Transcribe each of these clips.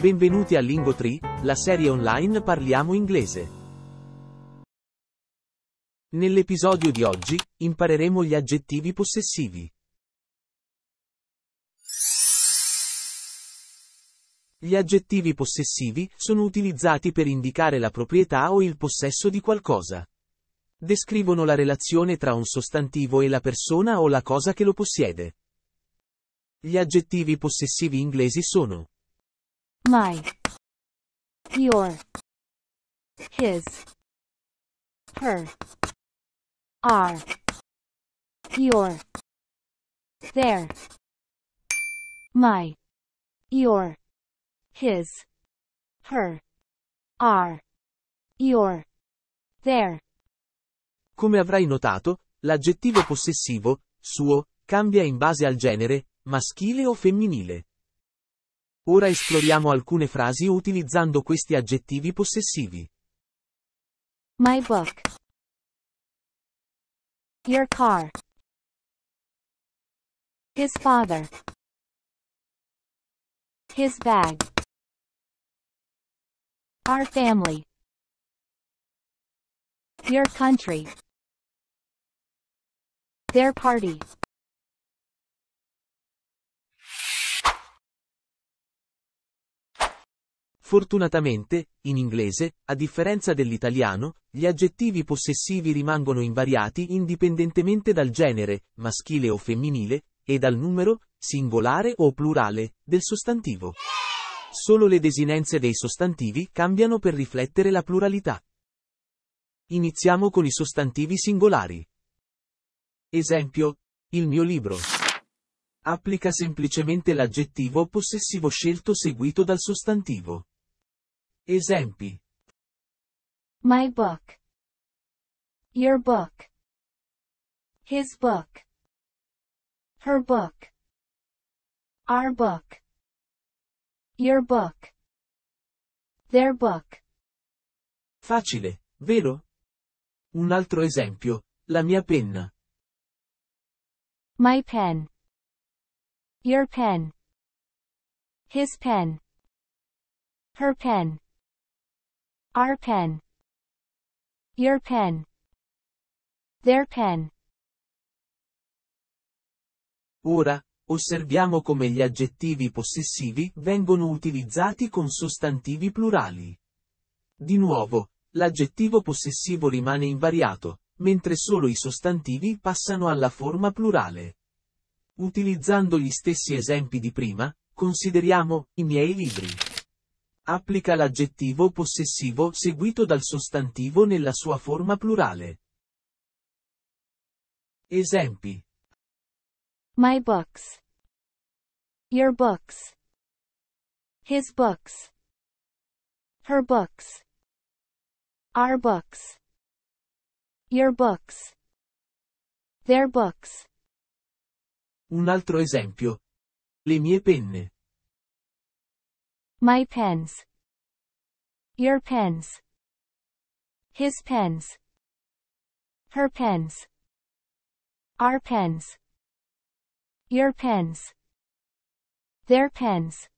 Benvenuti a Lingo 3, la serie online Parliamo inglese. Nell'episodio di oggi, impareremo gli aggettivi possessivi. Gli aggettivi possessivi sono utilizzati per indicare la proprietà o il possesso di qualcosa. Descrivono la relazione tra un sostantivo e la persona o la cosa che lo possiede. Gli aggettivi possessivi inglesi sono my, your, his, her, our, your, there my, your, his, her, our, your, there Come avrai notato, l'aggettivo possessivo, suo, cambia in base al genere, maschile o femminile. Ora esploriamo alcune frasi utilizzando questi aggettivi possessivi. My book. Your car. His father. His bag. Our family. Your country. Their party. Fortunatamente, in inglese, a differenza dell'italiano, gli aggettivi possessivi rimangono invariati indipendentemente dal genere, maschile o femminile, e dal numero, singolare o plurale, del sostantivo. Solo le desinenze dei sostantivi cambiano per riflettere la pluralità. Iniziamo con i sostantivi singolari. Esempio, il mio libro. Applica semplicemente l'aggettivo possessivo scelto seguito dal sostantivo. Esempi. My book. Your book. His book. Her book. Our book. Your book. Their book. Facile, vero? Un altro esempio, la mia penna. My pen. Your pen. His pen. Her pen. Our pen. Your pen. Their pen. Ora, osserviamo come gli aggettivi possessivi vengono utilizzati con sostantivi plurali. Di nuovo, l'aggettivo possessivo rimane invariato, mentre solo i sostantivi passano alla forma plurale. Utilizzando gli stessi esempi di prima, consideriamo i miei libri. Applica l'aggettivo possessivo seguito dal sostantivo nella sua forma plurale. Esempi. My books. Your books. His books. Her books. Our books. Your books. Their books. Un altro esempio. Le mie penne. My pens. Your pens. His pens. Her pens. Our pens. Your pens. Their pens.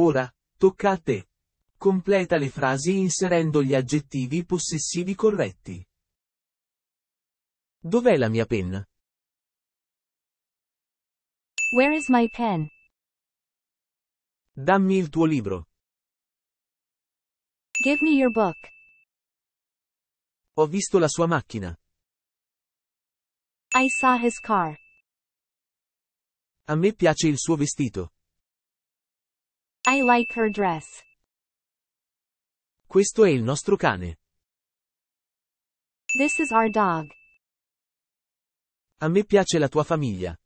Ora, tocca a te. Completa le frasi inserendo gli aggettivi possessivi corretti. Dov'è la mia penna? Where is my pen? Dammi il tuo libro. Give me your book. Ho visto la sua macchina. I saw his car. A me piace il suo vestito. I like her dress. Questo è il nostro cane. This is our dog. A me piace la tua famiglia.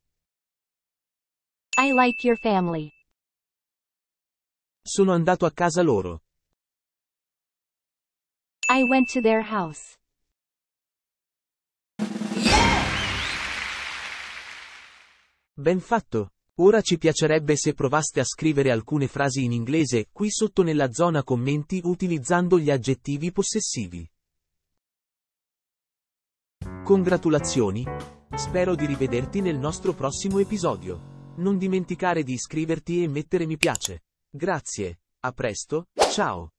I like your family. Sono andato a casa loro. I went to their house. Ben fatto. Ora ci piacerebbe se provaste a scrivere alcune frasi in inglese qui sotto nella zona commenti utilizzando gli aggettivi possessivi. Congratulazioni! Spero di rivederti nel nostro prossimo episodio. Non dimenticare di iscriverti e mettere mi piace. Grazie, a presto, ciao!